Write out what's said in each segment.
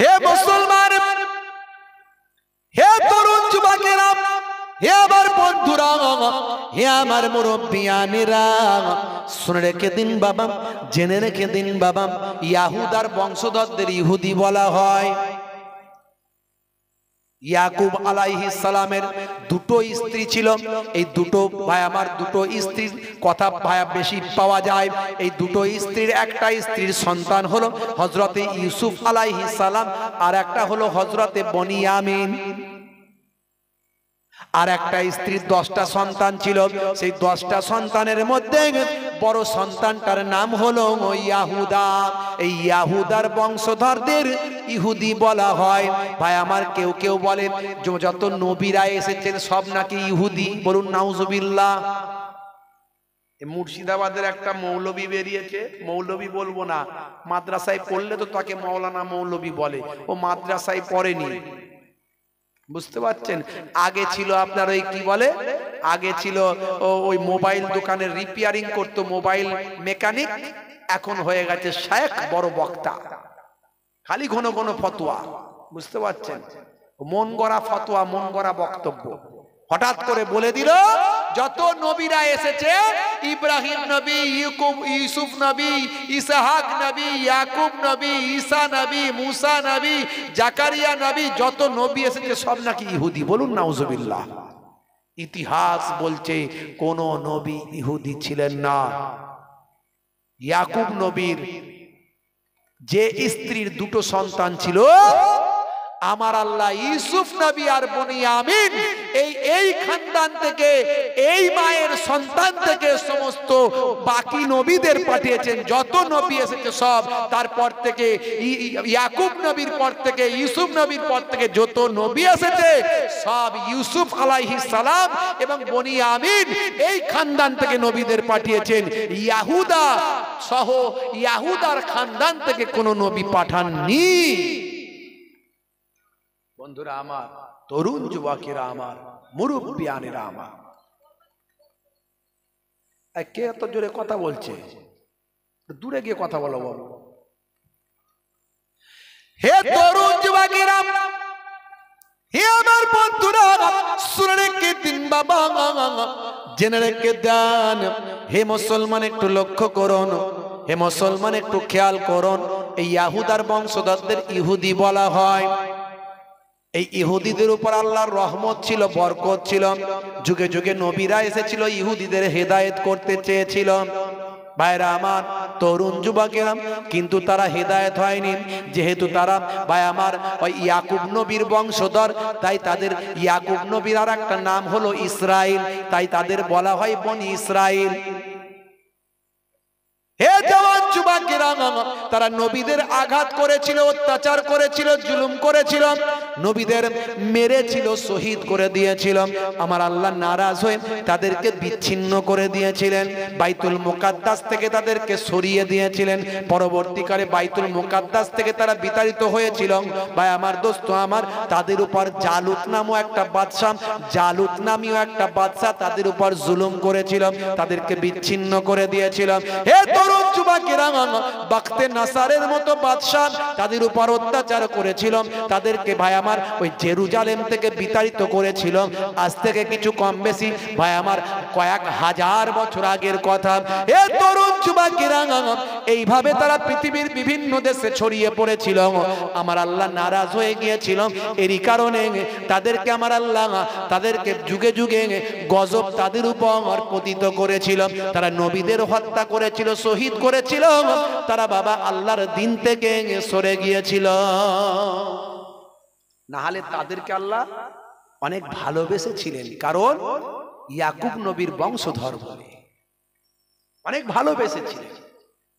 হে মুসলমান হে তরুণ যুবকের হে আমার বন্ধুরা হে আমার মুরব্বিয়ানেরা শুনে রেখে দিন বাবা জেনে রেখে দিন বাবা ইয়াহুদার বংশধরদের ইহুদি বলা হয় ইয়াকুব আলাইহি সালামের দুটো স্ত্রী ছিল এই দুটো ভাই আমার দুটো স্ত্রীর কথা ভায়া বেশি পাওয়া যায় এই দুটো স্ত্রীর একটা স্ত্রীর সন্তান হলো হজরতে ইউসুফ আলাইহি সালাম আর একটা হলো হজরতে বনিয়ামিন আর একটা স্ত্রীর দশটা সন্তান ছিল সেই দশটা সন্তানের মধ্যে বড় সন্তানটার নাম হলো ইয়াহুদা এই ইয়াহুদার বংশধরদের ইহুদি বলা হয় ভাই আমার কেউ কেউ বলে যত নবীরা এসেছেন সব নাকি ইহুদি বলুন নাউজবিল্লা মুর্শিদাবাদের একটা মৌলবি বেরিয়েছে মৌলবি বলবো না মাদ্রাসায় পড়লে তো তাকে মৌলানা মৌলবি বলে ও মাদ্রাসায় পড়েনি বুঝতে পারছেন আগে ছিল আপনার ওই কি বলে আগে ছিল ওই মোবাইল দোকানে রিপেয়ারিং করতো মোবাইল মেকানিক এখন হয়ে গেছে শায়েক বড় বক্তা খালি ঘন ঘন ফতোয়া বুঝতে পারছেন মন গড়া ফতোয়া মন গড়া বক্তব্য হঠাৎ করে বলে দিল যত নবীরা এসেছে ইব্রাহিম নবী ইউকুব ইউসুফ নবী ইসাহাক নবী ইয়াকুব নবী ঈসা নবী মুসা নবী জাকারিয়া নবী যত নবী এসেছে সব নাকি ইহুদি বলুন নাউজবিল্লাহ ইতিহাস বলছে কোন নবী ইহুদি ছিলেন না ইয়াকুব নবীর যে স্ত্রীর দুটো সন্তান ছিল আমার আল্লাহ ইউসুফ নবী আর বনি আমিন এই এই খানদান থেকে এই মায়ের সন্তান থেকে সমস্ত বাকি নবীদের পাঠিয়েছেন যত নবী এসেছে সব তারপর থেকে ইয়াকুব নবীর পর থেকে ইউসুফ নবীর পর থেকে যত নবী এসেছে সব ইউসুফ আলাইহি সালাম এবং বনি আমিন এই খানদান থেকে নবীদের পাঠিয়েছেন ইয়াহুদা সহ ইয়াহুদার খানদান থেকে কোন নবী পাঠাননি বন্ধুরা আমার তরুণ যুবকেরা আমার মুরুব্বিয়ানেরা আমার কে এত জোরে কথা বলছে দূরে গিয়ে কথা বলো বল হে তরুণ যুবকেরা হে আমার বন্ধুরা শুনে রেখে দিন বাবা জেনে রেখে দেন হে মুসলমান একটু লক্ষ্য করুন হে মুসলমান একটু খেয়াল করুন এই ইয়াহুদার বংশধরদের ইহুদি বলা হয় এই ইহুদিদের উপর আল্লাহর রহমত ছিল বরকত ছিল যুগে যুগে নবীরা এসেছিল ইহুদিদের হেদায়েত করতে চেয়েছিল ভাইরা আমার তরুণ যুবক কিন্তু তারা হেদায়ত হয়নি যেহেতু তারা ভাই আমার ওই ইয়াকুব নবীর বংশধর তাই তাদের ইয়াকুব নবীর আর একটা নাম হলো ইসরাইল তাই তাদের বলা হয় বন ইসরাইল তারা নবীদের আঘাত করেছিল অত্যাচার করেছিল জুলুম করেছিল নবীদের মেরেছিল শহীদ করে দিয়েছিল আমার আল্লাহ নারাজ হয়ে তাদেরকে বিচ্ছিন্ন করে দিয়েছিলেন বাইতুল মোকাদ্দাস থেকে তাদেরকে সরিয়ে দিয়েছিলেন পরবর্তীকালে বাইতুল মোকাদ্দাস থেকে তারা বিতাড়িত হয়েছিল ভাই আমার দোস্ত আমার তাদের উপর জালুত নামও একটা বাদশাহ জালুত নামীয় একটা বাদশাহ তাদের উপর জুলুম করেছিল তাদেরকে বিচ্ছিন্ন করে দিয়েছিল হে তরুণ যুবকেরা বাক্তে নাসারের মতো বাদশাহ তাদের উপর অত্যাচার করেছিল তাদেরকে ভাই আমার ওই জেরুজালেম থেকে বিতাড়িত করেছিল আজ থেকে কিছু কম বেশি ভাই আমার কয়েক হাজার বছর আগের কথা এ তরুণ যুবাকিরা এইভাবে তারা পৃথিবীর বিভিন্ন দেশে ছড়িয়ে পড়েছিল আমার আল্লাহ নারাজ হয়ে গিয়েছিল এরই কারণে তাদেরকে আমার আল্লাহ তাদেরকে যুগে যুগে গজব তাদের উপর পতিত করেছিল তারা নবীদের হত্যা করেছিল শহীদ করেছিল তারা বাবা আল্লাহর দিন থেকে সরে গিয়েছিল না হলে তাদেরকে আল্লাহ অনেক ভালোবেসেছিলেন কারণ ইয়াকুব নবীর বংশধর বলে অনেক ভালোবেসেছিলেন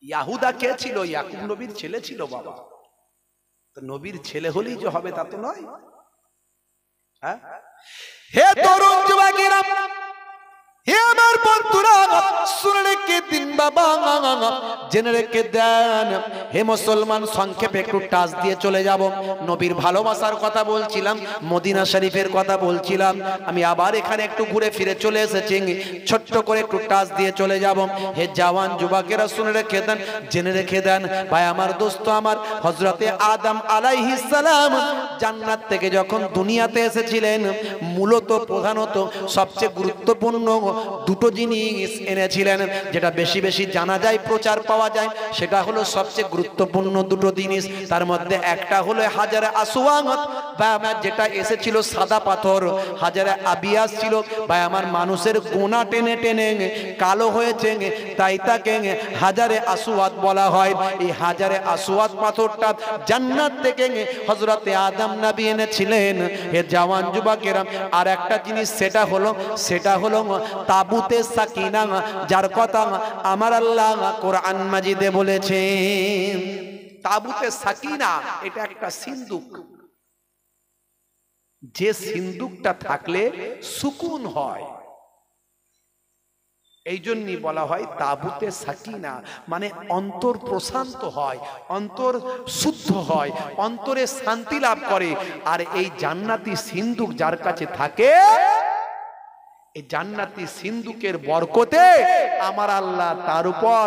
ইয়াহুদা কে ছিল ইয়াকুব নবীর ছেলে ছিল বাবা তো নবীর ছেলে হলেই যে হবে তা তো নয় হ্যাঁ হে তরুণ যুবকেরা হে আমার বন্ধুরা শুনে রেখে দিন বাবা জেনে রেখে দেন হে মুসলমান সংক্ষেপে একটু টাচ দিয়ে চলে যাব নবীর ভালোবাসার কথা বলছিলাম মদিনা শরীফের কথা বলছিলাম আমি আবার এখানে একটু ঘুরে ফিরে চলে এসেছি ছোট্ট করে একটু টাচ দিয়ে চলে যাব হে জওয়ান যুবকেরা শুনে রেখে দেন জেনে রেখে দেন ভাই আমার দোস্ত আমার হজরতে আদম সালাম জান্নাত থেকে যখন দুনিয়াতে এসেছিলেন মূলত প্রধানত সবচেয়ে গুরুত্বপূর্ণ দুটো জিনিস এনেছিলেন যেটা বেশি বেশি জানা যায় প্রচার পাওয়া যায় সেটা হলো সবচেয়ে গুরুত্বপূর্ণ দুটো জিনিস তার মধ্যে একটা হলো হাজার আসুয়ামত বা আমার যেটা এসেছিল সাদা পাথর হাজার আবিয়াস ছিল বা আমার মানুষের গোনা টেনে টেনে কালো হয়েছে তাই তাকে হাজারে আসুয়াত বলা হয় এই হাজারে আসুয়াত পাথরটা জান্নাত থেকে হজরতে আদম নাবি এনেছিলেন এ জওয়ান যুবকেরা আর একটা জিনিস সেটা হলো সেটা হলো তাবুতে সাকিনা যার কথা আমার আল্লাহ কোরআন মাজিদে বলেছেন তাবুতে সাকিনা এটা একটা সিন্দুক যে সিন্দুকটা থাকলে সুকুন হয় এই জন্যই বলা হয় তাবুতে সাকিনা মানে অন্তর প্রশান্ত হয় অন্তর শুদ্ধ হয় অন্তরে শান্তি লাভ করে আর এই জান্নাতি সিন্ধুক যার কাছে থাকে জান্নাতি সিন্ধুকের বরকতে আমার আল্লাহ তার উপর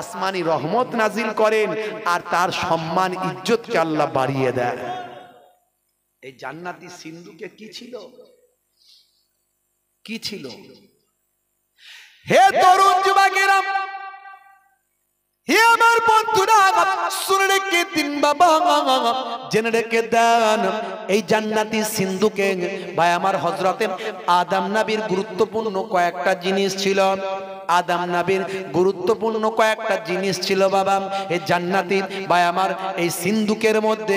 আসমানি রহমত নাজিল করেন আর তার সম্মান ইজ্জতকে আল্লাহ বাড়িয়ে দেয় এই জান্নাতি সিন্ধুকে কি ছিল কি ছিল হে তরুণ যুবকেরা হে আমার বন্ধুরা শুনে রেখে দিন বাবা জেনে রেখে দেন এই জান্নাতি সিন্ধুকে ভাই আমার হজরতে আদাম নাবির গুরুত্বপূর্ণ কয়েকটা জিনিস ছিল আদাম নাবির গুরুত্বপূর্ণ কয়েকটা জিনিস ছিল বাবা এ জান্নাতি বা আমার এই সিন্ধুকের মধ্যে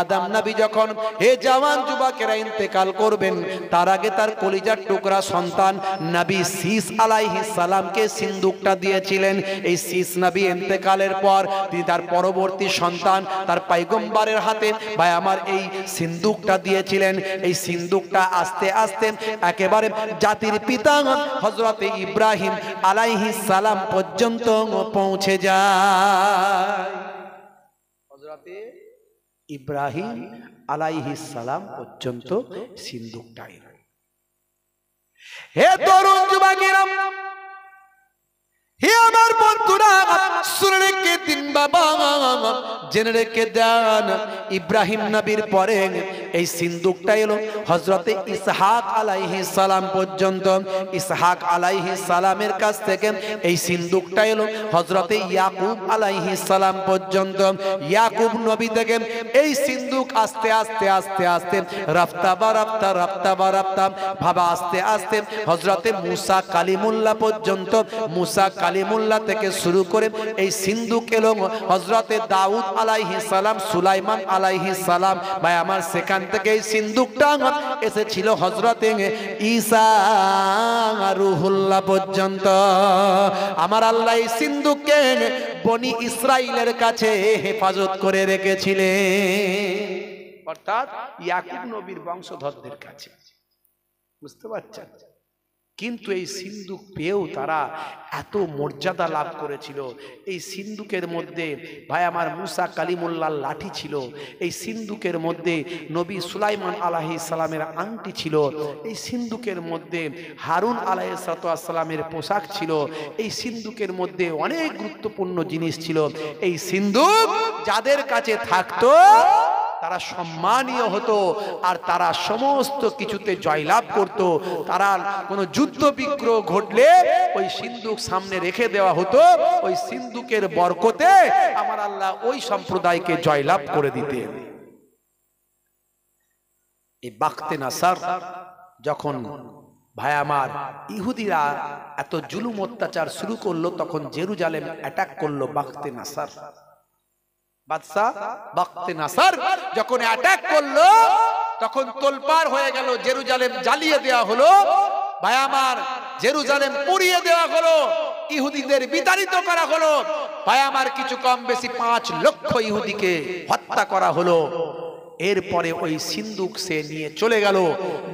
আদাম নাবি যখন এ জওয়ান যুবকেরা ইন্তেকাল করবেন তার আগে তার কলিজার টুকরা সন্তান নাবি শীষ আলাইহি সালামকে সিন্ধুকটা দিয়েছিলেন এই শীষ নাবি ইন্তেকালের পর তিনি তার পরবর্তী সন্তান তার পাইগম্বারের হাতে ভাই আমার এই সিন্ধুকটা দিয়েছিলেন এই সিন্ধুকটা আস্তে আস্তে একেবারে জাতির পিতা হজরত ইব্রাহিম আলাইহি সালাম পর্যন্ত পৌঁছে যায় ইব্রাহিম আলাইহি সালাম পর্যন্ত সিন্ধুকটাই হে তরুণ যুবাকিরাম হে আমার বন্ধুরা শুনে রেখে দিন বাবা জেনে রেখে দেন ইব্রাহিম নবীর পরে এই সিন্দুকটা এলো হজরতে ইসহাক আলাইহি সালাম পর্যন্ত ইসহাক আলাইহি সালামের কাছ থেকে এই সিন্দুকটা এলো হজরতে ইয়াকুব আলাইহি সালাম পর্যন্ত ইয়াকুব নবী থেকে এই সিন্দুক আস্তে আস্তে আস্তে আস্তে রাফতা বা রাফতা রাফতা বা রাফতা ভাবা আস্তে আস্তে হজরতে মুসা কালিমুল্লা পর্যন্ত মুসা কালিমুল্লা থেকে শুরু করে এই সিন্ধুক এলো হজরতে দাউদ আলাইহি সালাম সুলাইমান আলাইহি সালাম ভাই আমার সেখান যেখান থেকে এই সিন্দুকটা এসেছিল হজরত ঈসা রুহুল্লাহ পর্যন্ত আমার আল্লাহ এই সিন্দুককে বনি ইসরাইলের কাছে হেফাজত করে রেখেছিলেন অর্থাৎ ইয়াকুব নবীর বংশধরদের কাছে বুঝতে পারছেন কিন্তু এই সিন্ধুক পেয়েও তারা এত মর্যাদা লাভ করেছিল এই সিন্ধুকের মধ্যে ভাই আমার মুসা কালিমুল্লার লাঠি ছিল এই সিন্ধুকের মধ্যে নবী সুলাইমান আলাহি সালামের আংটি ছিল এই সিন্ধুকের মধ্যে হারুন আলাহ সালামের পোশাক ছিল এই সিন্ধুকের মধ্যে অনেক গুরুত্বপূর্ণ জিনিস ছিল এই সিন্ধুক যাদের কাছে থাকতো তারা সম্মানীয় হতো আর তারা সমস্ত কিছুতে জয়লাভ করত তারা কোনো যুদ্ধ বিগ্রহ ঘটলে ওই সিন্ধুক সামনে রেখে দেওয়া হতো ওই সিন্ধুকের বরকতে আমার আল্লাহ ওই সম্প্রদায়কে জয়লাভ করে দিতেন এই বাখতে নাসার যখন ভাই আমার ইহুদিরা এত জুলুম অত্যাচার শুরু করলো তখন জেরুজালেম অ্যাটাক করলো বাখতে নাসার বাদশাহ বাক্তে নাসার যখন অ্যাটাক করলো তখন তোলপার হয়ে গেল জেরুজালেম জ্বালিয়ে দেওয়া হলো ভাই আমার জেরুজালেম পুড়িয়ে দেওয়া হলো ইহুদিদের বিতাড়িত করা হলো ভাই আমার কিছু কম বেশি পাঁচ লক্ষ ইহুদিকে হত্যা করা হলো এরপরে ওই সিন্দুক সে নিয়ে চলে গেল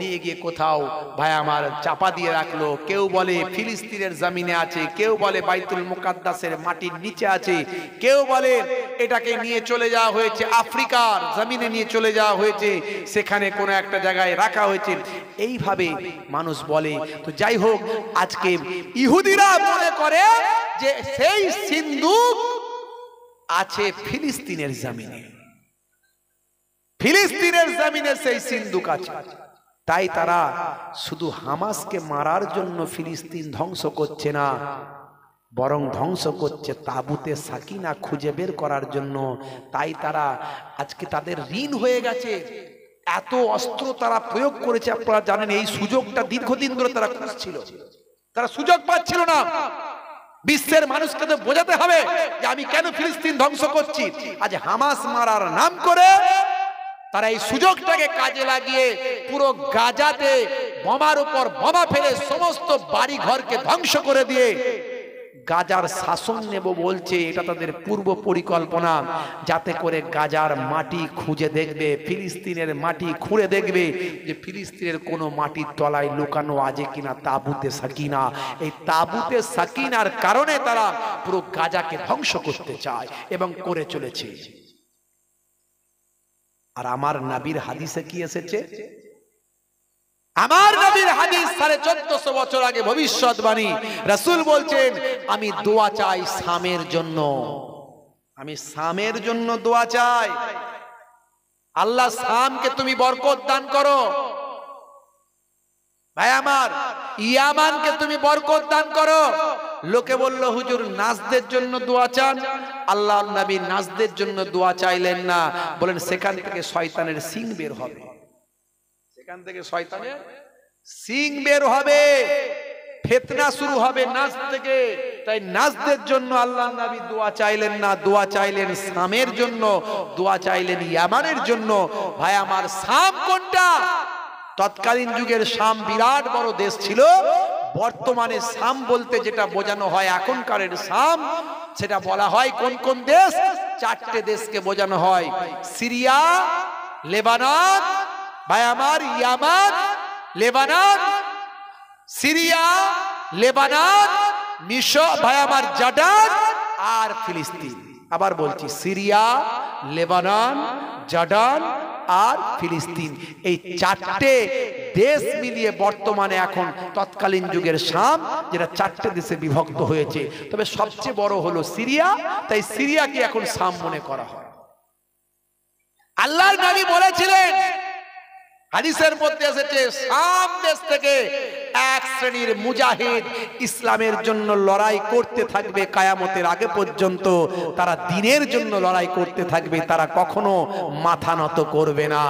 নিয়ে গিয়ে কোথাও ভাই আমার চাপা দিয়ে রাখলো কেউ বলে ফিলিস্তিনের জামিনে আছে কেউ বলে বাইতুল মুকাদ্দাসের মাটির নিচে আছে কেউ বলে এটাকে নিয়ে চলে যাওয়া হয়েছে আফ্রিকার জামিনে নিয়ে চলে যাওয়া হয়েছে সেখানে কোনো একটা জায়গায় রাখা হয়েছে এইভাবে মানুষ বলে তো যাই হোক আজকে ইহুদিরা মনে করে যে সেই সিন্ধুক আছে ফিলিস্তিনের জামিনে ফিলিস্তিনের জামিনে সেই সিন্ধুক আছে তাই তারা শুধু হামাসকে মারার জন্য ফিলিস্তিন ধ্বংস করছে না বরং ধ্বংস করছে তাবুতে সাকিনা খুঁজে বের করার জন্য তাই তারা আজকে তাদের ঋণ হয়ে গেছে এত অস্ত্র তারা প্রয়োগ করেছে আপনারা জানেন এই সুযোগটা দীর্ঘদিন ধরে তারা খুঁজছিল তারা সুযোগ পাচ্ছিল না বিশ্বের মানুষকে তো বোঝাতে হবে যে আমি কেন ফিলিস্তিন ধ্বংস করছি আজ হামাস মারার নাম করে তারা এই সুযোগটাকে কাজে লাগিয়ে পুরো গাজাতে বোমার উপর বোমা ফেলে সমস্ত বাড়ি ঘরকে ধ্বংস করে দিয়ে গাজার শাসন নেব বলছে এটা তাদের পূর্ব পরিকল্পনা যাতে করে গাজার মাটি খুঁজে দেখবে ফিলিস্তিনের মাটি খুঁড়ে দেখবে যে ফিলিস্তিনের কোনো মাটির তলায় লুকানো আছে কিনা তাবুতে সাকিনা এই তাবুতে সাকিনার কারণে তারা পুরো গাজাকে ধ্বংস করতে চায় এবং করে চলেছে আর আমার নাবির হাদিসে কি এসেছে আমার নবীর হাদিস সাড়ে চোদ্দশো বছর আগে ভবিষ্যৎবাণী রাসুল বলছেন আমি দোয়া চাই সামের জন্য আমি সামের জন্য দোয়া চাই আল্লাহ সামকে তুমি বরকত দান করো ভাই আমার ইয়ামানকে তুমি বরকত দান করো লোকে বলল হুজুর নাজদের জন্য দোয়া চান আল্লাহ নবী নাজদের জন্য দোয়া চাইলেন না বলেন সেখান থেকে শয়তানের সিং বের হবে সেখান থেকে শয়তানের সিং বের হবে ফেতনা শুরু হবে নাচ থেকে তাই নাচদের জন্য আল্লাহ নবী দোয়া চাইলেন না দোয়া চাইলেন সামের জন্য দোয়া চাইলেন ইয়ামানের জন্য ভাই আমার সাম কোনটা তৎকালীন যুগের শাম বিরাট বড় দেশ ছিল বর্তমানে শাম বলতে যেটা বোঝানো হয় এখনকারের শাম সেটা বলা হয় কোন কোন দেশ চারটে দেশকে বোঝানো হয় সিরিয়া লেবানন ভাই ইয়ামান লেবানন সিরিয়া লেবানন মিশ ভায়ামার জাডান আর ফিলিস্তিন আবার বলছি সিরিয়া লেবানন জর্ডান আর ফিলিস্তিন এই চারটে দেশ মিলিয়ে বর্তমানে এখন তৎকালীন যুগের শাম যেটা চারটে দেশে বিভক্ত হয়েছে তবে সবচেয়ে বড় হলো সিরিয়া তাই সিরিয়াকে এখন শাম মনে করা হয় আল্লাহর নবী বলেছিলেন হাদিসের মধ্যে এসেছে শাম দেশ থেকে এক শ্রেণীর মুজাহিদ ইসলামের জন্য লড়াই করতে থাকবে কায়ামতের আগে পর্যন্ত তারা দিনের জন্য লড়াই করতে থাকবে তারা কখনো মাথা নত করবে না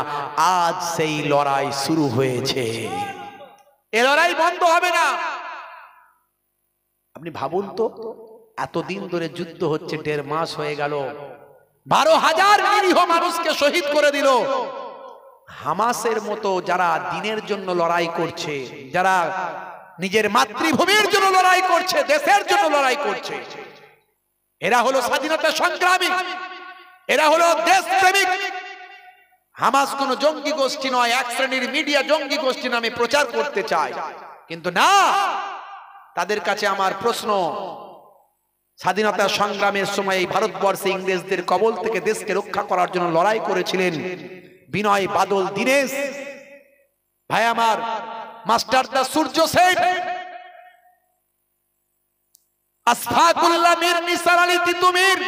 আজ সেই লড়াই শুরু হয়েছে এ লড়াই বন্ধ হবে না আপনি ভাবুন তো এতদিন ধরে যুদ্ধ হচ্ছে দেড় মাস হয়ে গেল বারো হাজার নিরীহ মানুষকে শহীদ করে দিল হামাসের মতো যারা দিনের জন্য লড়াই করছে যারা নিজের মাতৃভূমির জন্য লড়াই করছে দেশের জন্য লড়াই করছে এরা হলো স্বাধীনতা সংগ্রামী এরা হলো দেশপ্রেমিক হামাস কোন জঙ্গি গোষ্ঠী নয় এক শ্রেণীর মিডিয়া জঙ্গি গোষ্ঠী নামে প্রচার করতে চাই কিন্তু না তাদের কাছে আমার প্রশ্ন স্বাধীনতা সংগ্রামের সময় ভারতবর্ষে ইংরেজদের কবল থেকে দেশকে রক্ষা করার জন্য লড়াই করেছিলেন বিনয় বাদল দীনেশ ভাই আমার মাস্টার দা সূর্য সেন আসফাকুল্লাহ মীর নিসার আলী তিতুমির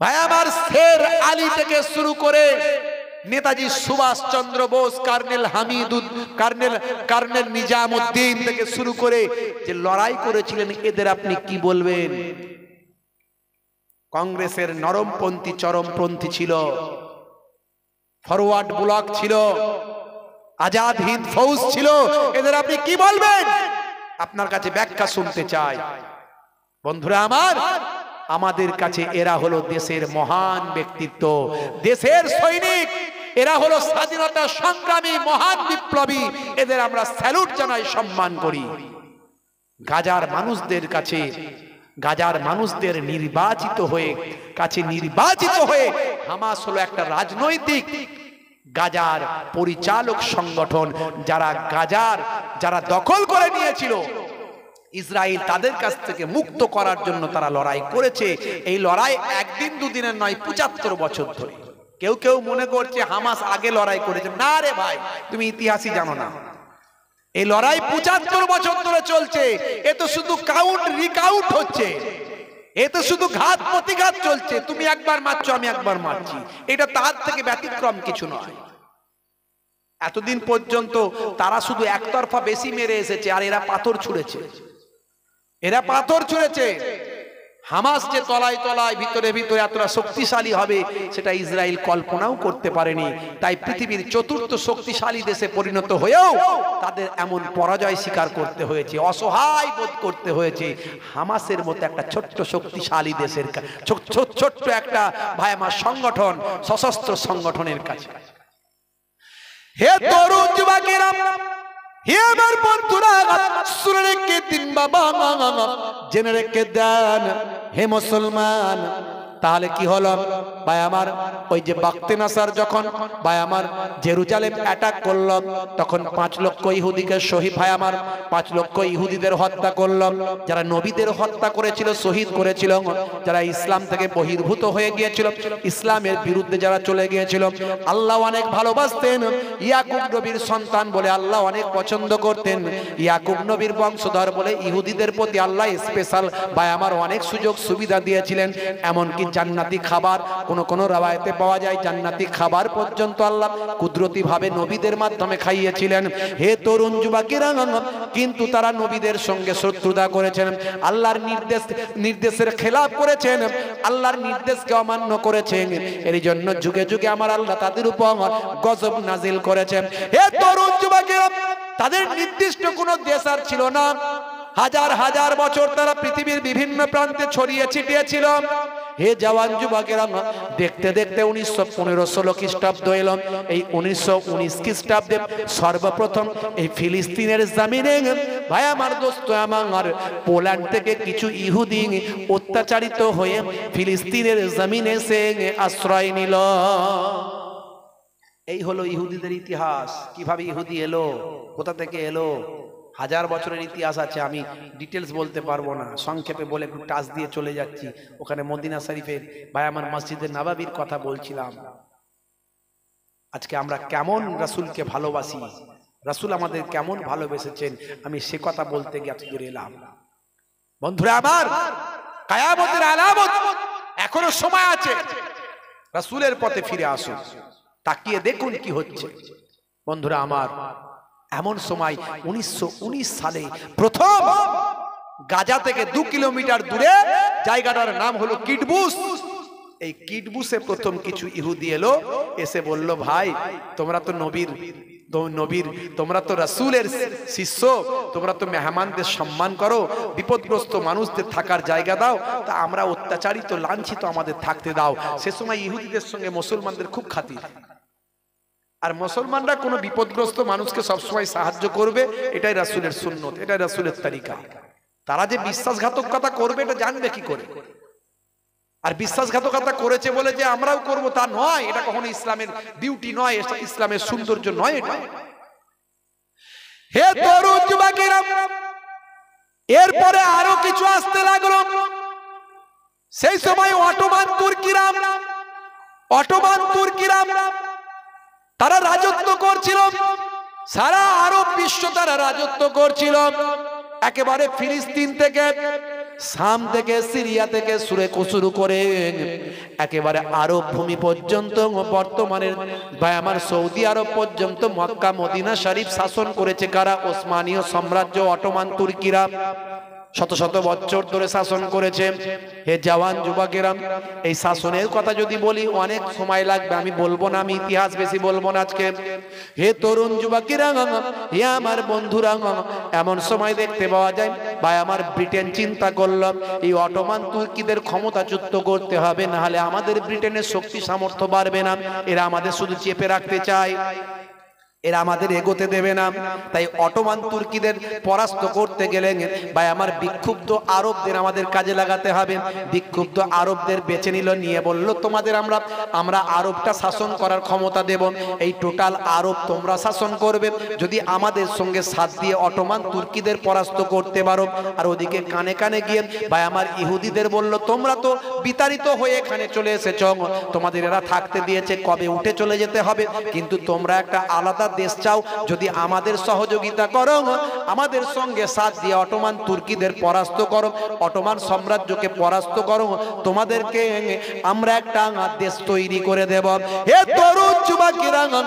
ভাই আমার শের আলী থেকে শুরু করে Netaji Subhash Chandra Bose colonel Hamid colonel colonel Nizam Uddin থেকে শুরু করে যে লড়াই করেছিলেন এদের আপনি কি বলবেন কংগ্রেসের নরমপন্থী চরমপন্থী ছিল ফরওয়ার্ড ব্লক ছিল আজাদ হিন্দ ফৌজ ছিল এদের আপনি কি বলবেন আপনার কাছে ব্যাখ্যা শুনতে চাই বন্ধুরা আমার আমাদের কাছে এরা হলো দেশের মহান ব্যক্তিত্ব দেশের সৈনিক এরা হলো স্বাধীনতা সংগ্রামী মহান বিপ্লবী এদের আমরা স্যালুট জানাই সম্মান করি গাজার মানুষদের কাছে গাজার মানুষদের নির্বাচিত হয়ে কাছে নির্বাচিত হয়ে হামাস হলো একটা রাজনৈতিক গাজার পরিচালক সংগঠন যারা গাজার যারা দখল করে নিয়েছিল ইসরায়েল তাদের কাছ থেকে মুক্ত করার জন্য তারা লড়াই করেছে এই লড়াই একদিন দুদিনের নয় পঁচাত্তর বছর ধরে কেউ কেউ মনে করছে হামাস আগে লড়াই করেছে না রে ভাই তুমি ইতিহাসই জানো না এই লড়াই পঁচাত্তর বছর ধরে চলছে এ তো শুধু কাউন্ট রিকাউন্ট হচ্ছে এ তো শুধু ঘাত প্রতিঘাত চলছে তুমি একবার মারছো আমি একবার মারছি এটা তার থেকে ব্যতিক্রম কিছু নয় এতদিন পর্যন্ত তারা শুধু একতরফা বেশি মেরে এসেছে আর এরা পাথর ছুঁড়েছে এরা পাথর ছুঁড়েছে হামাস যে তলায় তলায় ভিতরে ভিতরে এতটা শক্তিশালী হবে সেটা ইসরায়েল কল্পনাও করতে পারেনি তাই পৃথিবীর চতুর্থ শক্তিশালী দেশে পরিণত হয়েও তাদের এমন পরাজয় স্বীকার করতে হয়েছে অসহায় বোধ করতে হয়েছে হামাসের মতো একটা ছোট্ট শক্তিশালী দেশের ছোট্ট একটা ভাই আমার সংগঠন সশস্ত্র সংগঠনের কাছে হে তরুণ যুবকেরা এবার বন্ধুরা শুনে রেখে দিন বাবা জেনে রেখে দেন হে মুসলমান তাহলে কি হলো ভাই আমার ওই যে বাক্তেনাসার যখন ভাই আমার জেরুজালেম অ্যাটাক করলাম তখন পাঁচ লক্ষ ইহুদিকে শহীদ ভাই আমার পাঁচ লক্ষ ইহুদিদের হত্যা করলাম যারা নবীদের হত্যা করেছিল শহীদ করেছিল যারা ইসলাম থেকে বহির্ভূত হয়ে গিয়েছিল ইসলামের বিরুদ্ধে যারা চলে গিয়েছিল আল্লাহ অনেক ভালোবাসতেন ইয়াকুব নবীর সন্তান বলে আল্লাহ অনেক পছন্দ করতেন ইয়াকুব নবীর বংশধর বলে ইহুদিদের প্রতি আল্লাহ স্পেশাল ভাই আমার অনেক সুযোগ সুবিধা দিয়েছিলেন এমনকি জান্নাতি খাবার কোনো কোনো রাবায়তে পাওয়া যায় জান্নাতি খাবার পর্যন্ত আল্লাহ কুদরতিভাবে নবীদের মাধ্যমে খাইয়েছিলেন হে তরুণ যুবাকিরা কিন্তু তারা নবীদের সঙ্গে শত্রুতা করেছেন আল্লাহর নির্দেশ নির্দেশের খেলাপ করেছেন আল্লাহর নির্দেশকে অমান্য করেছেন এর জন্য যুগে যুগে আমার আল্লাহ তাদের উপর গজব নাজিল করেছেন হে তরুণ যুবাকিরা তাদের নির্দিষ্ট কোনো দেশ আর ছিল না হাজার হাজার বছর তারা পৃথিবীর বিভিন্ন প্রান্তে ছড়িয়ে ছিটিয়েছিল হে জওয়ান যুবকেরা দেখতে দেখতে উনিশশো পনেরো ষোলো খ্রিস্টাব্দ এলাম এই উনিশশো উনিশ খ্রিস্টাব্দে সর্বপ্রথম এই ফিলিস্তিনের জামিনে ভাই আমার দোস্ত আমার পোল্যান্ড থেকে কিছু ইহুদি অত্যাচারিত হয়ে ফিলিস্তিনের জামিনে সে আশ্রয় নিল এই হলো ইহুদিদের ইতিহাস কিভাবে ইহুদি এলো কোথা থেকে এলো হাজার বছরের ইতিহাস আছে আমি ডিটেলস বলতে পারবো না সংক্ষেপে বলে একটু টাচ দিয়ে চলে যাচ্ছি ওখানে মদিনা শরীফের ভাই আমার মসজিদের নাবাবির কথা বলছিলাম আজকে আমরা কেমন রাসুলকে ভালোবাসি রাসুল আমাদের কেমন ভালোবেসেছেন আমি সে কথা বলতে গিয়ে দূরে এলাম বন্ধুরা আমার কায়ামতের আলামত এখনো সময় আছে রাসুলের পথে ফিরে আসুন তাকিয়ে দেখুন কি হচ্ছে বন্ধুরা আমার এমন সময় উনিশশো সালে প্রথম গাজা থেকে দু কিলোমিটার দূরে জায়গাটার নাম হলো কিটবুস এই কিটবুসে প্রথম কিছু ইহুদি এলো এসে বলল ভাই তোমরা তো নবীর নবীর তোমরা তো রাসুলের শিষ্য তোমরা তো মেহমানদের সম্মান করো বিপদগ্রস্ত মানুষদের থাকার জায়গা দাও তা আমরা অত্যাচারিত লাঞ্ছিত আমাদের থাকতে দাও সে সময় ইহুদিদের সঙ্গে মুসলমানদের খুব খাতির আর মুসলমানরা কোনো বিপদগ্রস্ত মানুষকে সবসময় সাহায্য করবে এটাই রাসুলের সুন্নত এটাই রাসুলের তালিকা তারা যে বিশ্বাসঘাতকতা করবে এটা জানবে কি করে আর বিশ্বাসঘাতকতা করেছে বলে যে আমরাও করব তা নয় এটা কখনো ইসলামের বিউটি নয় এটা ইসলামের সৌন্দর্য নয় এটা হে তরুণ যুবকেরা এরপরে আরো কিছু আসতে লাগলো সেই সময় অটোমান তুর্কিরাম অটোমান তুর্কিরাম তারা রাজত্ব করছিল সারা আরব বিশ্ব তারা রাজত্ব করছিল একেবারে ফিলিস্তিন থেকে সাম থেকে সিরিয়া থেকে সুরে কুসুরু করে একেবারে আরব ভূমি পর্যন্ত বর্তমানের ভাই আমার সৌদি আরব পর্যন্ত মক্কা মদিনা শরীফ শাসন করেছে কারা ওসমানীয় সাম্রাজ্য অটোমান তুর্কিরা শত শত বছর ধরে শাসন করেছে হে জওয়ান যুবকেরাম এই শাসনের কথা যদি বলি অনেক সময় লাগবে আমি বলবো না আমি ইতিহাস বেশি বলবো না আজকে হে তরুণ যুবকেরা হে আমার বন্ধুরা এমন সময় দেখতে পাওয়া যায় ভাই আমার ব্রিটেন চিন্তা করলাম এই অটোমান তুর্কিদের ক্ষমতাচ্যুত করতে হবে নাহলে আমাদের ব্রিটেনের শক্তি সামর্থ্য বাড়বে না এরা আমাদের শুধু চেপে রাখতে চায় এরা আমাদের এগোতে দেবে না তাই অটোমান তুর্কিদের পরাস্ত করতে গেলে ভাই আমার বিক্ষুব্ধ আরবদের আমাদের কাজে লাগাতে হবে বিক্ষুব্ধ আরবদের বেছে নিল নিয়ে বলল তোমাদের আমরা আমরা আরবটা শাসন করার ক্ষমতা দেব এই টোটাল আরব তোমরা শাসন করবে যদি আমাদের সঙ্গে সাথ দিয়ে অটোমান তুর্কিদের পরাস্ত করতে পারো আর ওদিকে কানে কানে গিয়ে ভাই আমার ইহুদিদের বলল তোমরা তো বিতাড়িত হয়ে এখানে চলে এসেছ তোমাদের এরা থাকতে দিয়েছে কবে উঠে চলে যেতে হবে কিন্তু তোমরা একটা আলাদা দেশ চাও যদি আমাদের সহযোগিতা করো আমাদের সঙ্গে সাথ দিয়ে অটোমান তুর্কিদের পরাস্ত করো অটোমান সাম্রাজ্যকে পরাস্ত করো তোমাদেরকে আমরা একটা দেশ তৈরি করে দেব হে তরুণ যুবকেরাঙ্গন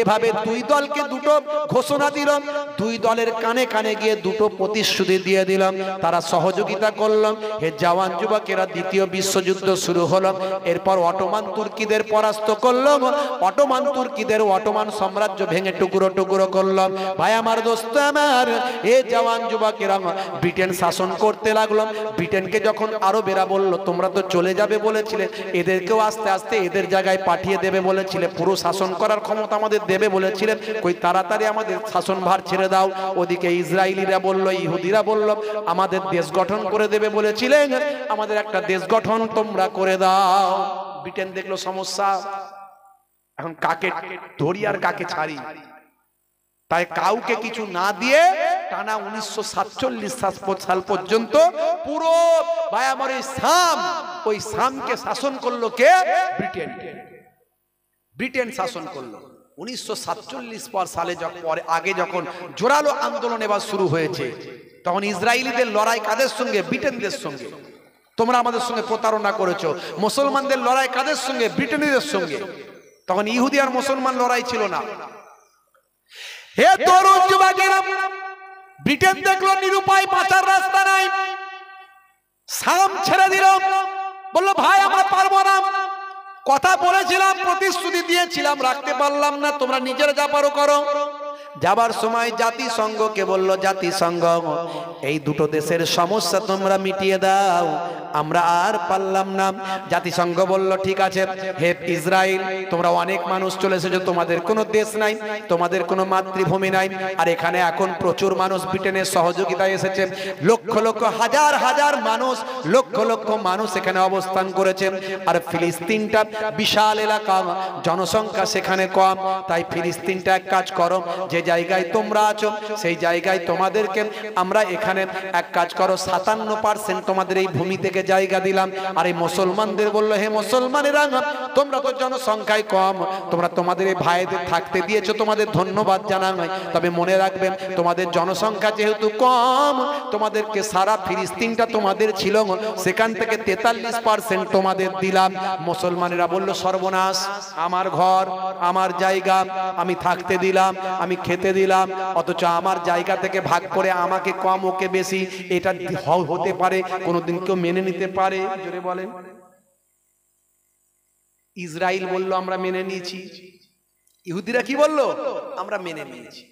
এভাবে দুই দলকে দুটো ঘোষণা দিলাম দুই দলের কানে কানে গিয়ে দুটো প্রতিশ্রুতি দিয়ে দিলাম তারা সহযোগিতা করলাম হে জওয়ান যুবকেরা দ্বিতীয় বিশ্বযুদ্ধ শুরু হলো এরপর অটোমান তুর্কিদের পরাস্ত করলাম অটোমান তুর্কিদের অটোমান সাম্রাজ্য ভেঙে টুকরো টুকরো করলাম ভাই আমার দোস্ত আমার এ জওয়ান যুবকেরা ব্রিটেন শাসন করতে লাগলাম ব্রিটেনকে যখন আরো বেরা বললো তোমরা তো চলে যাবে বলেছিলে এদেরকেও আস্তে আস্তে এদের জায়গায় পাঠিয়ে দেবে বলেছিলে পুরো শাসন শাসন করার ক্ষমতা আমাদের দেবে বলেছিলেন কই তাড়াতাড়ি আমাদের শাসন ভার ছেড়ে দাও ওদিকে ইসরায়েলিরা বলল ইহুদিরা বলল আমাদের দেশ গঠন করে দেবে বলেছিলেন আমাদের একটা দেশ গঠন তোমরা করে দাও ব্রিটেন দেখলো সমস্যা এখন কাকে ধরি আর কাকে ছাড়ি তাই কাউকে কিছু না দিয়ে টানা উনিশশো সাতচল্লিশ সাল পর্যন্ত পুরো ভাই আমার ওই সাম ওই সামকে শাসন করলো কে ব্রিটেন ব্রিটেন শাসন করলো উনিশশো পর সালে পরে আগে যখন জোরালো আন্দোলন এবার শুরু হয়েছে তখন ইসরায়েলিদের লড়াই কাদের সঙ্গে ব্রিটেনদের সঙ্গে তোমরা আমাদের সঙ্গে প্রতারণা করেছো মুসলমানদের লড়াই কাদের সঙ্গে ব্রিটেনদের সঙ্গে তখন ইহুদি আর মুসলমান লড়াই ছিল না হে ব্রিটেন দেখলো নিরুপায় বাঁচার রাস্তা নাই সাম ছেড়ে দিল বললো ভাই আমার পারবো না কথা বলেছিলাম প্রতিশ্রুতি দিয়েছিলাম রাখতে পারলাম না তোমরা নিজের যা পারো করো যাবার সময় জাতিসংঘকে বলল জাতিসংঘ এই দুটো দেশের সমস্যা তোমরা মিটিয়ে দাও আমরা আর পারলাম না জাতিসংঘ বলল ঠিক আছে হে ইসরায়েল তোমরা অনেক মানুষ চলে এসেছো তোমাদের কোনো দেশ নাই তোমাদের কোনো মাতৃভূমি নাই আর এখানে এখন প্রচুর মানুষ ব্রিটেনের সহযোগিতায় এসেছে লক্ষ লক্ষ হাজার হাজার মানুষ লক্ষ লক্ষ মানুষ এখানে অবস্থান করেছে আর ফিলিস্তিনটা বিশাল এলাকা জনসংখ্যা সেখানে কম তাই ফিলিস্তিনটা এক কাজ করো যে জায়গায় তোমরা আছো সেই জায়গায় তোমাদেরকে আমরা এখানে এক কাজ করো সাতান্ন পার্সেন্ট তোমাদের এই ভূমি থেকে জায়গা দিলাম আর এই মুসলমানদের বললো হে মুসলমানেরা তোমরা তো জনসংখ্যায় কম তোমরা তোমাদের এই ভাইদের থাকতে দিয়েছো তোমাদের ধন্যবাদ নয় তবে মনে রাখবেন তোমাদের জনসংখ্যা যেহেতু কম তোমাদেরকে সারা ফিলিস্তিনটা তোমাদের ছিল সেখান থেকে তেতাল্লিশ পার্সেন্ট তোমাদের দিলাম মুসলমানেরা বলল সর্বনাশ আমার ঘর আমার জায়গা আমি থাকতে দিলাম আমি খেতে দিলাম অথচ আমার জায়গা থেকে ভাগ করে আমাকে কম ওকে বেশি এটা হতে পারে কোনোদিন কেউ মেনে নিতে নিতে পারে জোরে বলেন ইসরায়েল বলল আমরা মেনে নিয়েছি ইহুদিরা কি বলল আমরা মেনে নিয়েছি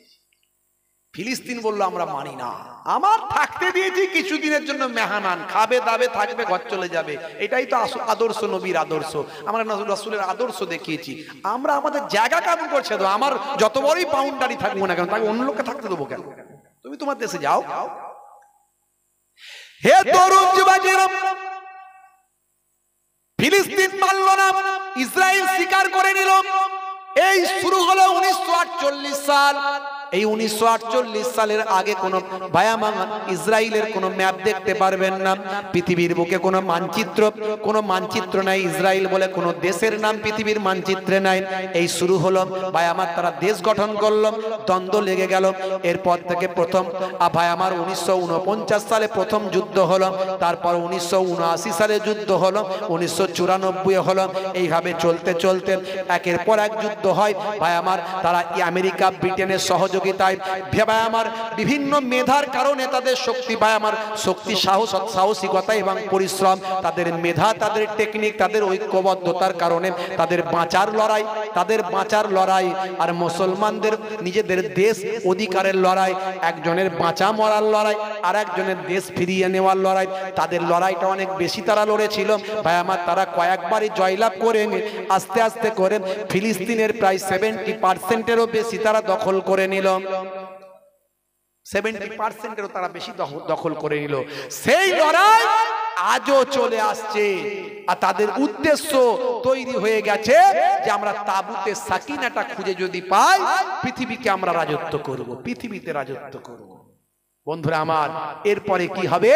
ফিলিস্তিন বলল আমরা মানি না আমার থাকতে দিয়েছি কিছুদিনের জন্য মেহানান খাবে দাবে থাকবে ঘর চলে যাবে এটাই তো আদর্শ নবীর আদর্শ আমরা নজর রাসুলের আদর্শ দেখিয়েছি আমরা আমাদের জায়গা কেমন করছে তো আমার যত বড়ই পাউন্ডারি থাকবো না কেন তাকে অন্য লোককে থাকতে দেবো কেন তুমি তোমার দেশে যাও হে তরুণ যুবাজিরাম ফিলিস্তিন মানল না ইসরায়েল স্বীকার করে নিল এই শুরু হলো উনিশশো সাল এই উনিশশো সালের আগে কোনো বায়ামা ইসরায়েলের কোনো ম্যাপ দেখতে পারবেন না পৃথিবীর বুকে কোনো মানচিত্র কোনো মানচিত্র নাই ইসরায়েল বলে কোনো দেশের নাম পৃথিবীর মানচিত্রে নাই এই শুরু হলো ভায়ামার তারা দেশ গঠন করলো দ্বন্দ্ব লেগে গেল এরপর থেকে প্রথম ভায়ামার উনিশশো সালে প্রথম যুদ্ধ হলো তারপর উনিশশো সালে যুদ্ধ হলো উনিশশো হলো এইভাবে চলতে চলতে একের পর এক যুদ্ধ হয় ভায়ামার তারা আমেরিকা ব্রিটেনের সহযোগ সহযোগিতায় ভেবায় আমার বিভিন্ন মেধার কারণে তাদের শক্তি পায় আমার শক্তি সাহস সাহসিকতা এবং পরিশ্রম তাদের মেধা তাদের টেকনিক তাদের ঐক্যবদ্ধতার কারণে তাদের বাঁচার লড়াই তাদের বাঁচার লড়াই আর মুসলমানদের নিজেদের দেশ অধিকারের লড়াই একজনের বাঁচা মরার লড়াই আর একজনের দেশ ফিরিয়ে নেওয়ার লড়াই তাদের লড়াইটা অনেক বেশি তারা লড়েছিল ভাই আমার তারা কয়েকবারই জয়লাভ করে আস্তে আস্তে করে ফিলিস্তিনের প্রায় সেভেন্টি পার্সেন্টেরও বেশি তারা দখল করে নিল সেভেন্টি তারা বেশি দখল করে নিল সেই লড়াই আজও চলে আসছে আর তাদের উদ্দেশ্য তৈরি হয়ে গেছে যে আমরা তাবুতে সাকিনাটা খুঁজে যদি পাই পৃথিবীকে আমরা রাজত্ব করব পৃথিবীতে রাজত্ব করব বন্ধুরা আমার এরপরে কি হবে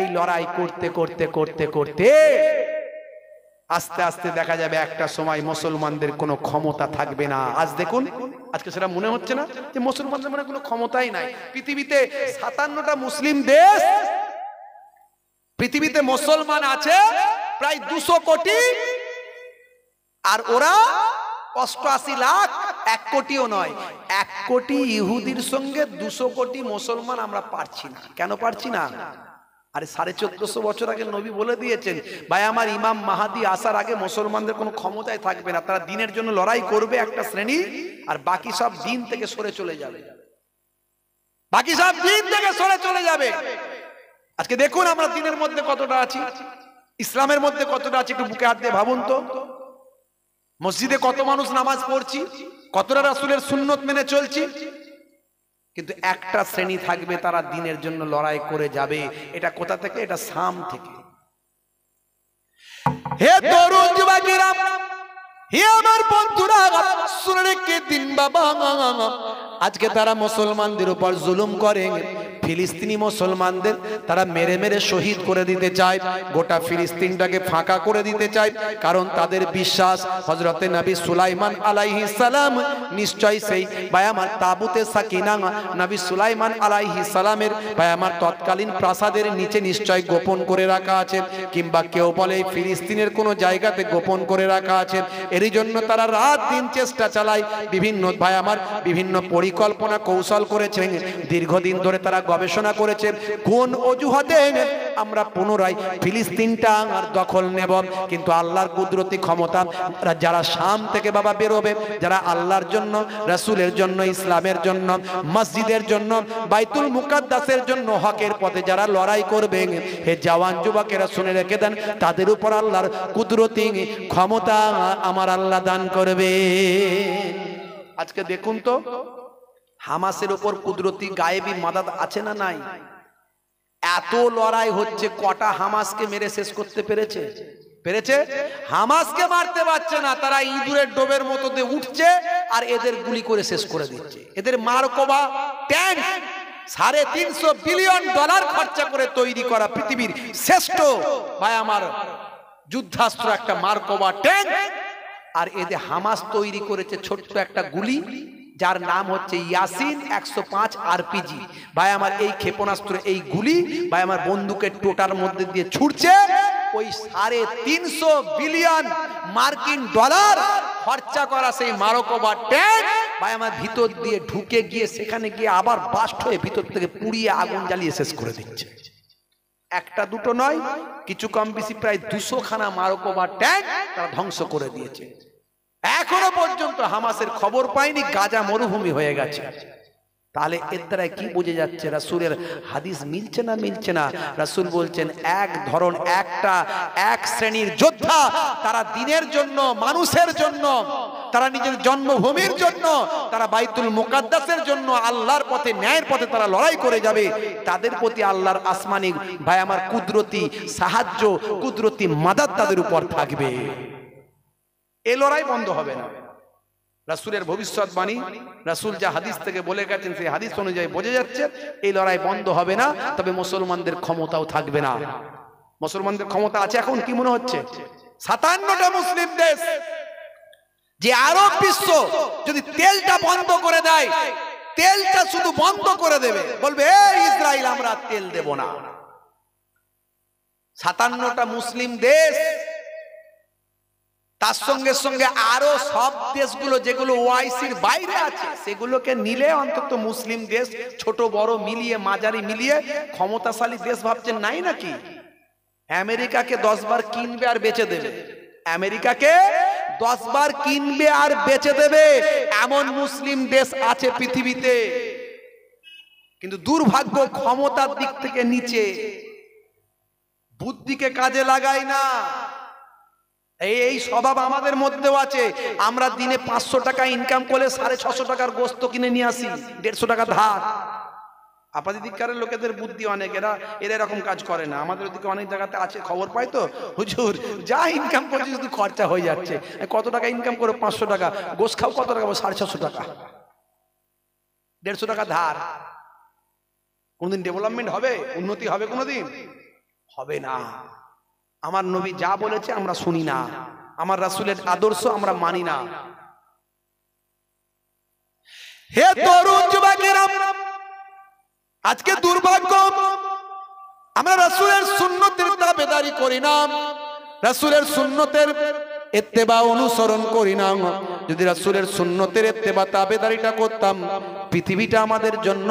এই লড়াই করতে করতে করতে করতে আস্তে আস্তে দেখা যাবে একটা সময় মুসলমানদের কোনো ক্ষমতা থাকবে না আজ দেখুন আজকে সেটা মনে হচ্ছে না যে মুসলমানদের মনে কোনো ক্ষমতাই নাই পৃথিবীতে সাতান্নটা মুসলিম দেশ পৃথিবীতে মুসলমান আছে প্রায় দুশো কোটি আর ওরা অষ্টআশি লাখ এক কোটিও নয় এক কোটি ইহুদির সঙ্গে দুশো কোটি মুসলমান আমরা পারছি না কেন পারছি না আরে সাড়ে চোদ্দশো বছর আগে নবী বলে দিয়েছেন ভাই আমার ইমাম মাহাদি আসার আগে মুসলমানদের কোনো ক্ষমতায় থাকবে না তারা দিনের জন্য লড়াই করবে একটা শ্রেণী আর বাকি সব দিন থেকে সরে চলে যাবে বাকি সব দিন থেকে সরে চলে যাবে আজকে দেখুন আমরা দিনের মধ্যে কতটা আছি ইসলামের মধ্যে কতটা আছি একটু বুকে হাত দিয়ে ভাবুন তো মসজিদে কত মানুষ নামাজ পড়ছি কতটা রাসুলের সুন্নত মেনে চলছি কিন্তু একটা শ্রেণী থাকবে তারা দিনের জন্য লড়াই করে যাবে এটা কোথা থেকে এটা সাম থেকে হে আজকে তারা মুসলমানদের উপর জুলুম করে ফিলিস্তিনি মুসলমানদের তারা মেরে মেরে শহীদ করে দিতে চায় গোটা ফিলিস্তিনটাকে ফাঁকা করে দিতে চায় কারণ তাদের বিশ্বাস হজরতে নবী সুলাইমান আলাইহি সালাম নিশ্চয় সেই ভাই আমার তাবুতে সাকিনা নবী সুলাইমান আলাইহি সালামের ভাই আমার তৎকালীন প্রাসাদের নিচে নিশ্চয় গোপন করে রাখা আছে কিংবা কেউ বলে ফিলিস্তিনের কোনো জায়গাতে গোপন করে রাখা আছে এরই জন্য তারা রাত দিন চেষ্টা চালায় বিভিন্ন ভাই আমার বিভিন্ন পরিকল্পনা কৌশল করেছেন দীর্ঘদিন ধরে তারা গবেষণা করেছে কোন অজুহাতে আমরা পুনরায় ফিলিস্তিনটা আর দখল নেব কিন্তু আল্লাহর কুদরতি ক্ষমতা যারা শাম থেকে বাবা বেরোবে যারা আল্লাহর জন্য রাসুলের জন্য ইসলামের জন্য মসজিদের জন্য বাইতুল মুকাদ্দাসের জন্য হকের পথে যারা লড়াই করবে হে জওয়ান যুবকেরা শুনে রেখে দেন তাদের উপর আল্লাহর কুদরতি ক্ষমতা আমার আল্লাহ দান করবে আজকে দেখুন তো হামাসের ওপর কুদরতি গায়েবী মাদাত আছে না নাই এত লড়াই হচ্ছে কটা হামাসকে মেরে শেষ করতে পেরেছে পেরেছে হামাসকে মারতে পারছে না তারা ইঁদুরের ডোবের মতো দিয়ে উঠছে আর এদের গুলি করে শেষ করে দিচ্ছে এদের মার্কোবা ট্যাঙ্ক সাড়ে তিনশো বিলিয়ন ডলার খরচা করে তৈরি করা পৃথিবীর শ্রেষ্ঠ ভাই আমার যুদ্ধাস্ত্র একটা মার্কোবা ট্যাঙ্ক আর এদের হামাস তৈরি করেছে ছোট্ট একটা গুলি যার নাম হচ্ছে ইয়াসিন একশো পাঁচ আরপিজি ভাই আমার এই ক্ষেপণাস্ত্র এই গুলি ভাই আমার বন্দুকের টোটার মধ্যে দিয়ে ছুটছে ওই সাড়ে তিনশো বিলিয়ন মার্কিন ডলার খরচা করা সেই মারকোবা ট্যাঙ্ক ভাই আমার ভিতর দিয়ে ঢুকে গিয়ে সেখানে গিয়ে আবার বাস্ট হয়ে ভিতর থেকে পুড়িয়ে আগুন জ্বালিয়ে শেষ করে দিচ্ছে একটা দুটো নয় কিছু কম বেশি প্রায় দুশো খানা মারকোবা ট্যাঙ্ক তারা ধ্বংস করে দিয়েছে এখনো পর্যন্ত হামাসের খবর পায়নি গাজা মরুভূমি হয়ে গেছে তাহলে এর দ্বারা কি বোঝা যাচ্ছে রাসুলের হাদিস মিলছে না মিলছে না রাসুল বলছেন এক ধরন একটা এক শ্রেণীর যোদ্ধা তারা দিনের জন্য মানুষের জন্য তারা নিজের জন্মভূমির জন্য তারা বাইতুল মুকাদ্দাসের জন্য আল্লাহর পথে ন্যায়ের পথে তারা লড়াই করে যাবে তাদের প্রতি আল্লাহর আসমানিক ভাই আমার কুদরতি সাহায্য কুদরতি মাদার তাদের উপর থাকবে এ লড়াই বন্ধ হবে না রাসুলের ভবিষ্যৎবাণী রাসুল যা হাদিস থেকে বলে গেছেন সেই হাদিস অনুযায়ী বোঝা যাচ্ছে এই লড়াই বন্ধ হবে না তবে মুসলমানদের ক্ষমতাও থাকবে না মুসলমানদের ক্ষমতা আছে এখন কি মনে হচ্ছে সাতান্নটা মুসলিম দেশ যে আরব বিশ্ব যদি তেলটা বন্ধ করে দেয় তেলটা শুধু বন্ধ করে দেবে বলবে ইসরায়েল আমরা তেল দেব না সাতান্নটা মুসলিম দেশ তার সঙ্গে সঙ্গে আরো সব দেশগুলো যেগুলো ওআইসির বাইরে আছে সেগুলোকে নিলে অন্তত মুসলিম দেশ ছোট বড় মিলিয়ে মাঝারি মিলিয়ে ক্ষমতাশালী দেশ ভাবছেন নাই নাকি আমেরিকাকে দশবার কিনবে আর বেঁচে দেবে আমেরিকাকে দশবার কিনবে আর বেচে দেবে এমন মুসলিম দেশ আছে পৃথিবীতে কিন্তু দুর্ভাগ্য ক্ষমতার দিক থেকে নিচে বুদ্ধিকে কাজে লাগায় না এই স্বভাব আমাদের মধ্যেও আছে আমরা দিনে পাঁচশো টাকা ইনকাম করলে সাড়ে ছশো টাকার গোস্ত কিনে নিয়ে আসি দেড়শো টাকা ধার আপাতী দিককারের লোকেদের বুদ্ধি অনেক এরা এরা এরকম কাজ করে না আমাদের ওদিকে অনেক জায়গাতে আছে খবর পাই তো হুজুর যা ইনকাম করছে শুধু খরচা হয়ে যাচ্ছে কত টাকা ইনকাম করো পাঁচশো টাকা গোস খাও কত টাকা সাড়ে ছশো টাকা দেড়শো টাকা ধার কোনোদিন ডেভেলপমেন্ট হবে উন্নতি হবে কোনোদিন হবে না আমার নবী যা বলেছে আমরা শুনি না আমার রাসুলের আদর্শ আমরা মানি না হে আজকে দুর্ভাগ্য আমরা রাসুলের সুন্নতের তাবেদারি করি না রাসুলের সুন্নতের এত্তেবা অনুসরণ করি না যদি রাসুলের সুন্নতের এত্তেবা তাবেদারিটা করতাম পৃথিবীটা আমাদের জন্য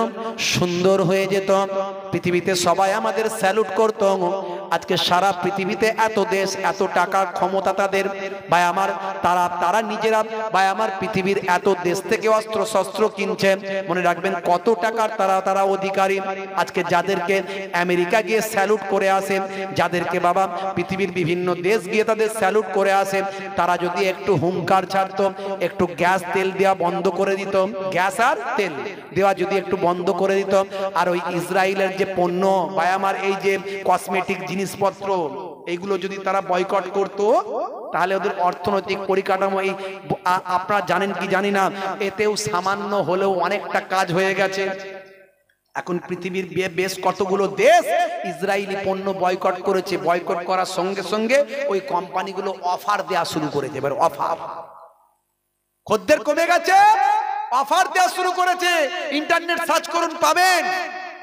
সুন্দর হয়ে যেত পৃথিবীতে সবাই আমাদের স্যালুট করত আজকে সারা পৃথিবীতে এত দেশ এত টাকা ক্ষমতা তাদের ভাই আমার তারা তারা নিজেরা ভাই আমার পৃথিবীর এত দেশ থেকে অস্ত্র শস্ত্র কিনছে মনে রাখবেন কত টাকার তারা তারা অধিকারী আজকে যাদেরকে আমেরিকা গিয়ে স্যালুট করে আসে যাদেরকে বাবা পৃথিবীর বিভিন্ন দেশ গিয়ে তাদের স্যালুট করে আসে তারা যদি একটু হুঙ্কার ছাড়তো একটু গ্যাস তেল দেওয়া বন্ধ করে দিত গ্যাস আর তেল দেওয়া যদি একটু বন্ধ করে দিত আর ওই ইসরায়েলের যে পণ্য বা আমার এই যে কসমেটিক জিনিস জিনিসপত্র এগুলো যদি তারা বয়কট করত তাহলে ওদের অর্থনৈতিক পরিকাঠামো এই আপনারা জানেন কি জানি না এতেও সামান্য হলেও অনেকটা কাজ হয়ে গেছে এখন পৃথিবীর বেশ কতগুলো দেশ ইসরায়েলি পণ্য বয়কট করেছে বয়কট করার সঙ্গে সঙ্গে ওই কোম্পানিগুলো অফার দেওয়া শুরু করেছে এবার অফার খদ্দের কমে গেছে অফার দেওয়া শুরু করেছে ইন্টারনেট সার্চ করুন পাবেন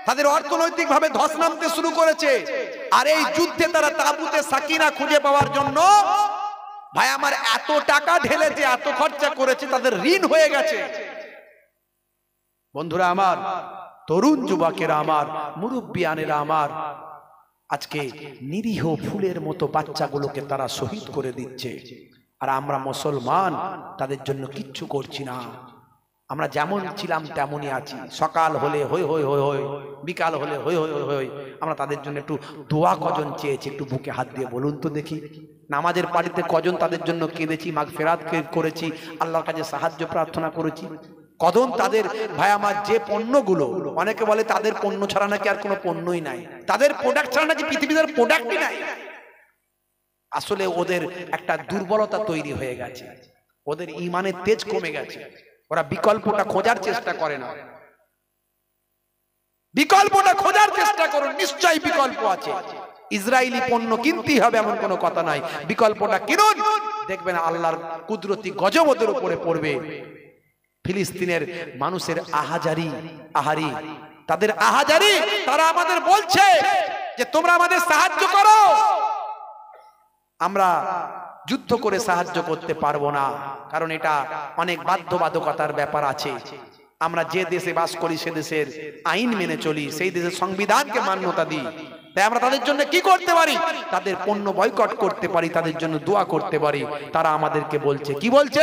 তাদের অর্থনৈতিকভাবে ধস নামতে শুরু করেছে আর এই যুদ্ধে তারা তাবুতে সাকিনা খুঁজে পাওয়ার জন্য ভাই আমার এত টাকা ঢেলেছে এত খরচা করেছে তাদের ঋণ হয়ে গেছে বন্ধুরা আমার তরুণ যুবকেরা আমার মুরুব্বিয়ানেরা আমার আজকে নিরীহ ফুলের মতো বাচ্চাগুলোকে তারা শহীদ করে দিচ্ছে আর আমরা মুসলমান তাদের জন্য কিচ্ছু করছি না আমরা যেমন ছিলাম তেমনই আছি সকাল হলে হই হই হই হই বিকাল হলে হই হই হই হই আমরা তাদের জন্য একটু দোয়া কজন চেয়েছি একটু বুকে হাত দিয়ে বলুন তো দেখি নামাজের পাড়িতে কজন তাদের জন্য কেঁদেছি মাঘ ফেরাত করেছি আল্লাহর কাছে সাহায্য প্রার্থনা করেছি কদম তাদের ভাই আমার যে পণ্যগুলো অনেকে বলে তাদের পণ্য ছাড়া নাকি আর কোনো পণ্যই নাই তাদের প্রোডাক্ট ছাড়া নাকি পৃথিবীতে প্রোডাক্টই নাই আসলে ওদের একটা দুর্বলতা তৈরি হয়ে গেছে ওদের ইমানের তেজ কমে গেছে ওরা বিকল্পটা খোঁজার চেষ্টা করে না বিকল্পটা খোঁজার চেষ্টা করুন নিশ্চয়ই বিকল্প আছে ইসরায়েলি পণ্য কিনতেই হবে এমন কোনো কথা নাই বিকল্পটা কিনুন দেখবেন আল্লাহর কুদরতি গজবদের উপরে পড়বে ফিলিস্তিনের মানুষের আহাজারি আহারি তাদের আহাজারি তারা আমাদের বলছে যে তোমরা আমাদের সাহায্য করো আমরা যুদ্ধ করে সাহায্য করতে পারবো না কারণ এটা অনেক বাধ্যবাধকতার ব্যাপার আছে আমরা যে দেশে বাস করি সে দেশের আইন মেনে চলি সেই দেশের সংবিধানকে মান্যতা দিই তাই আমরা তাদের জন্য কি করতে পারি তাদের পণ্য বয়কট করতে পারি তাদের জন্য দোয়া করতে পারি তারা আমাদেরকে বলছে কি বলছে